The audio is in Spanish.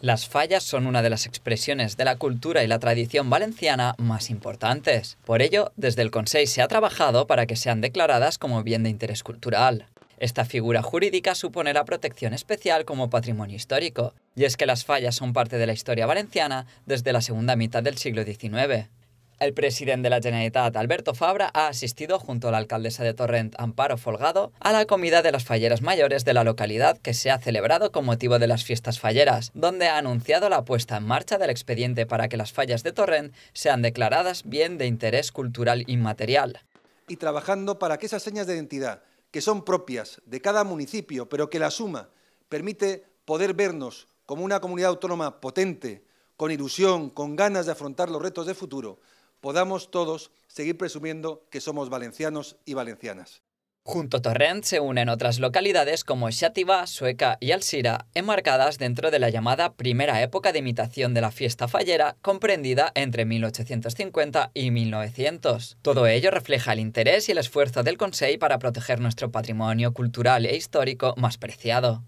Las fallas son una de las expresiones de la cultura y la tradición valenciana más importantes. Por ello, desde el Consejo se ha trabajado para que sean declaradas como bien de interés cultural. Esta figura jurídica supone la protección especial como patrimonio histórico, y es que las fallas son parte de la historia valenciana desde la segunda mitad del siglo XIX. El presidente de la Generalitat, Alberto Fabra, ha asistido junto a la alcaldesa de Torrent, Amparo Folgado, a la comida de las falleras mayores de la localidad que se ha celebrado con motivo de las fiestas falleras, donde ha anunciado la puesta en marcha del expediente para que las fallas de Torrent sean declaradas bien de interés cultural inmaterial. Y trabajando para que esas señas de identidad, que son propias de cada municipio, pero que la suma permite poder vernos como una comunidad autónoma potente, con ilusión, con ganas de afrontar los retos de futuro, podamos todos seguir presumiendo que somos valencianos y valencianas. Junto a Torrent se unen otras localidades como Xativa, Sueca y Alsira, enmarcadas dentro de la llamada primera época de imitación de la fiesta fallera, comprendida entre 1850 y 1900. Todo ello refleja el interés y el esfuerzo del Consejo para proteger nuestro patrimonio cultural e histórico más preciado.